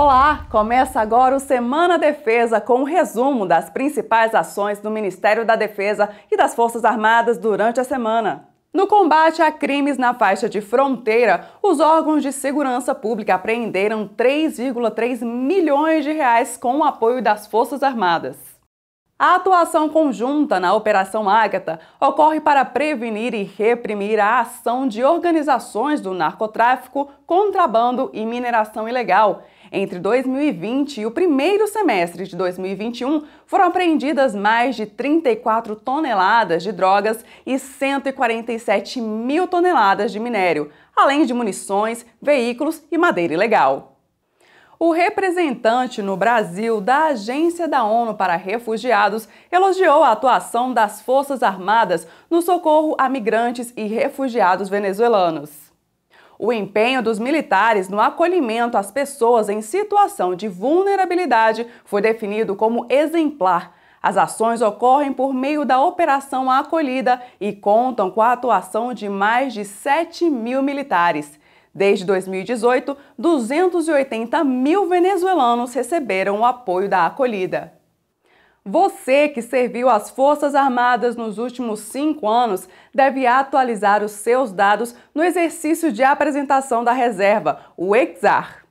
Olá! Começa agora o Semana Defesa com um resumo das principais ações do Ministério da Defesa e das Forças Armadas durante a semana. No combate a crimes na faixa de fronteira, os órgãos de segurança pública apreenderam 3,3 milhões de reais com o apoio das Forças Armadas. A atuação conjunta na Operação Ágata ocorre para prevenir e reprimir a ação de organizações do narcotráfico, contrabando e mineração ilegal. Entre 2020 e o primeiro semestre de 2021, foram apreendidas mais de 34 toneladas de drogas e 147 mil toneladas de minério, além de munições, veículos e madeira ilegal. O representante no Brasil da Agência da ONU para Refugiados elogiou a atuação das Forças Armadas no socorro a migrantes e refugiados venezuelanos. O empenho dos militares no acolhimento às pessoas em situação de vulnerabilidade foi definido como exemplar. As ações ocorrem por meio da Operação Acolhida e contam com a atuação de mais de 7 mil militares. Desde 2018, 280 mil venezuelanos receberam o apoio da acolhida. Você que serviu às Forças Armadas nos últimos cinco anos deve atualizar os seus dados no exercício de apresentação da reserva, o EXAR.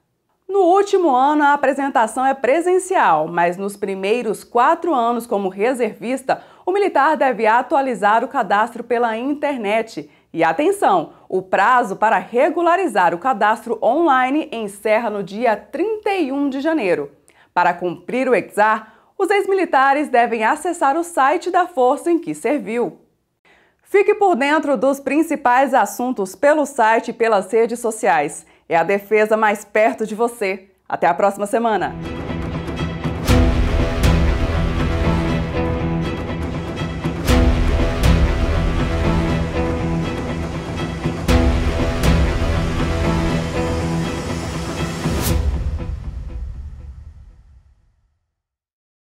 No último ano, a apresentação é presencial, mas nos primeiros quatro anos como reservista, o militar deve atualizar o cadastro pela internet. E atenção, o prazo para regularizar o cadastro online encerra no dia 31 de janeiro. Para cumprir o exar, os ex-militares devem acessar o site da força em que serviu. Fique por dentro dos principais assuntos pelo site e pelas redes sociais. É a defesa mais perto de você. Até a próxima semana!